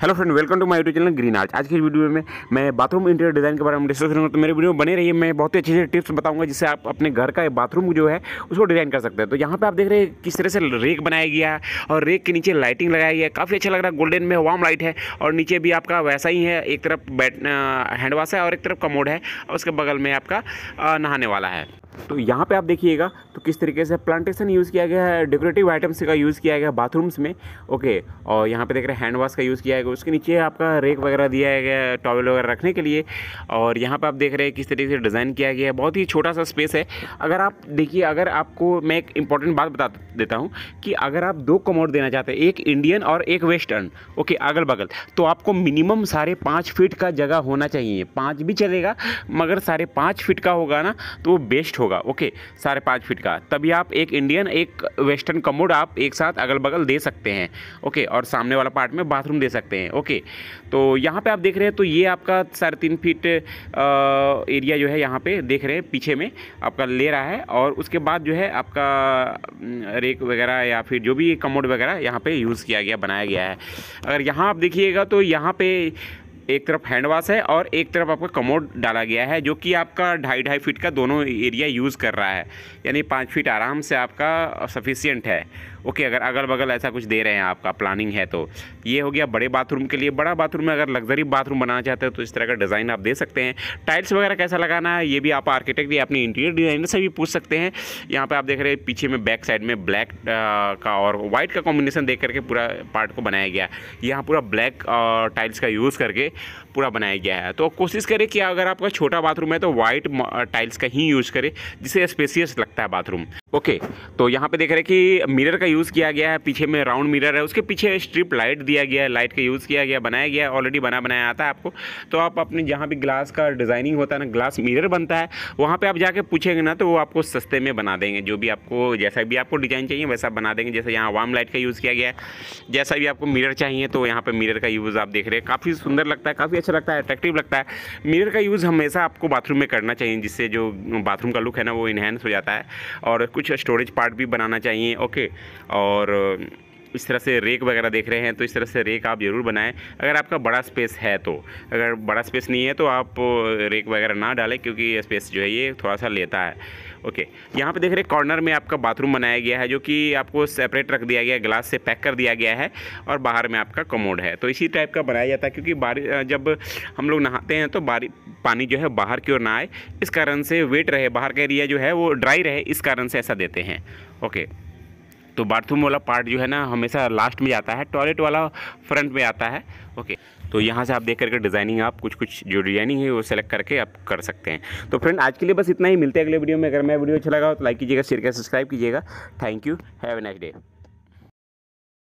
hello friend welcome to my YouTube channel green art आज की video में मैं बाथरूम इंटीरियर डिज़ाइन के बारे में डिस्कस करूँगा तो मेरे वीडियो में बने रहिए मैं बहुत ही अच्छे अच्छे टिप्स बताऊंगा जिससे आप अपने घर का बाथरूम जो है उसको डिज़ाइन कर सकते हैं तो यहाँ पे आप देख रहे हैं किस तरह से रेक बनाया गया है और रेक के नीचे लाइटिंग लगाई है काफ़ी अच्छा लग रहा है गोल्डन में वार्म लाइट है और नीचे भी आपका वैसा ही है एक तरफ बैठ हैंडवाश है और एक तरफ कमोड है और उसके बगल में आपका नहाने वाला है तो यहाँ पे आप देखिएगा तो किस तरीके से प्लांटेशन यूज़ किया गया है डेकोरेटिव आइटम्स का यूज़ किया गया है बाथरूम्स में ओके और यहाँ पे देख रहे हैं हैंड वॉश का यूज़ किया जाएगा उसके नीचे आपका रेक वगैरह दिया गया टॉवल वगैरह रखने के लिए और यहाँ पर आप देख रहे हैं किस तरीके से डिज़ाइन किया गया है बहुत ही छोटा सा स्पेस है अगर आप देखिए अगर आपको मैं एक इंपॉर्टेंट बात बता देता हूँ कि अगर आप दो कमोड देना चाहते हैं एक इंडियन और एक वेस्टर्न ओके अगल बगल तो आपको मिनिमम साढ़े पाँच फीट का जगह होना चाहिए पाँच भी चलेगा मगर साढ़े पाँच फीट का होगा ना तो वो बेस्ट होगा ओके साढ़े पाँच फीट का तभी आप एक इंडियन एक वेस्टर्न कमोड आप एक साथ अगल बगल दे सकते हैं ओके और सामने वाला पार्ट में बाथरूम दे सकते हैं सकते हैं ओके तो यहाँ पे आप देख रहे हैं तो ये आपका साढ़े तीन फीट एरिया जो है यहाँ पे देख रहे हैं पीछे में आपका ले रहा है और उसके बाद जो है आपका रेक वगैरह या फिर जो भी कमोड वगैरह यहाँ पे यूज़ किया गया बनाया गया है अगर यहाँ आप देखिएगा तो यहाँ पे एक तरफ हैंड वॉश है और एक तरफ आपका कमोड डाला गया है जो कि आपका ढाई ढाई फीट का दोनों एरिया यूज़ कर रहा है यानी पाँच फीट आराम से आपका सफिशियंट है ओके अगर अगल बगल ऐसा कुछ दे रहे हैं आपका प्लानिंग है तो ये हो गया बड़े बाथरूम के लिए बड़ा बाथरूम में अगर लग्जरी बाथरूम बनाना चाहते हैं तो इस तरह का डिज़ाइन आप दे सकते हैं टाइल्स वगैरह कैसा लगाना है ये भी आप आर्किटेक्ट या अपने इंटीरियर डिज़ाइनर से भी पूछ सकते हैं यहाँ पर आप देख रहे हैं पीछे में बैक साइड में ब्लैक का और वाइट का कॉम्बिनेशन देख करके पूरा पार्ट को बनाया गया यहाँ पूरा ब्लैक टाइल्स का यूज़ करके पूरा बनाया गया है तो कोशिश करें कि अगर आपका छोटा बाथरूम है तो वाइट टाइल्स uh, का ही यूज़ करें जिससे स्पेसियस लगता है बाथरूम ओके तो यहाँ पे देख रहे हैं कि मिरर का यूज़ किया गया है पीछे में राउंड मिरर है उसके पीछे स्ट्रिप लाइट दिया गया है लाइट का यूज़ किया गया बनाया गया ऑलरेडी बना बनाया आता है आपको तो आप अपने जहाँ भी ग्लास का डिज़ाइनिंग होता है ना ग्लास मिरर बनता है वहाँ पर आप जाके पूछेंगे ना तो वो आपको सस्ते में बना देंगे जो भी आपको जैसा भी आपको डिज़ाइन चाहिए वैसा बना देंगे जैसे यहाँ वार्म लाइट का यूज़ किया गया है जैसा भी आपको मिरर चाहिए तो यहाँ पर मिरर का यूज़ आप देख रहे हैं काफ़ी सुंदर लगता है काफ़ी अच्छा लगता है अट्रैक्टिव लगता है मिरर का यूज़ हमेशा आपको बाथरूम में करना चाहिए जिससे जो बाथरूम का लुक है ना वो इन्हेंस हो जाता है और कुछ कुछ स्टोरेज पार्ट भी बनाना चाहिए ओके और इस तरह से रेक वगैरह देख रहे हैं तो इस तरह से रेक आप ज़रूर बनाएं अगर आपका बड़ा स्पेस है तो अगर बड़ा स्पेस नहीं है तो आप रेक वगैरह ना डालें क्योंकि स्पेस जो है ये थोड़ा सा लेता है ओके यहाँ पे देख रहे कॉर्नर में आपका बाथरूम बनाया गया है जो कि आपको सेपरेट रख दिया गया ग्लास से पैक कर दिया गया है और बाहर में आपका कमोड है तो इसी टाइप का बनाया जाता है क्योंकि बारिश जब हम लोग नहाते हैं तो बारिश पानी जो है बाहर की ओर ना आए इस कारण से वेट रहे बाहर का एरिया जो है वो ड्राई रहे इस कारण से ऐसा देते हैं ओके तो बाथरूम वाला पार्ट जो है ना हमेशा लास्ट में जाता है टॉयलेट वाला फ्रंट में आता है ओके तो यहाँ से आप देख करके डिज़ाइनिंग आप कुछ कुछ जो डिज़ाइनिंग है वो सेलेक्ट करके आप कर सकते हैं तो फ्रेंड आज के लिए बस इतना ही मिलते हैं अगले वीडियो में अगर मैं वीडियो अच्छा लगा हो तो लाइक कीजिएगा शेयर कर सब्सक्राइब कीजिएगा thank you have a nice day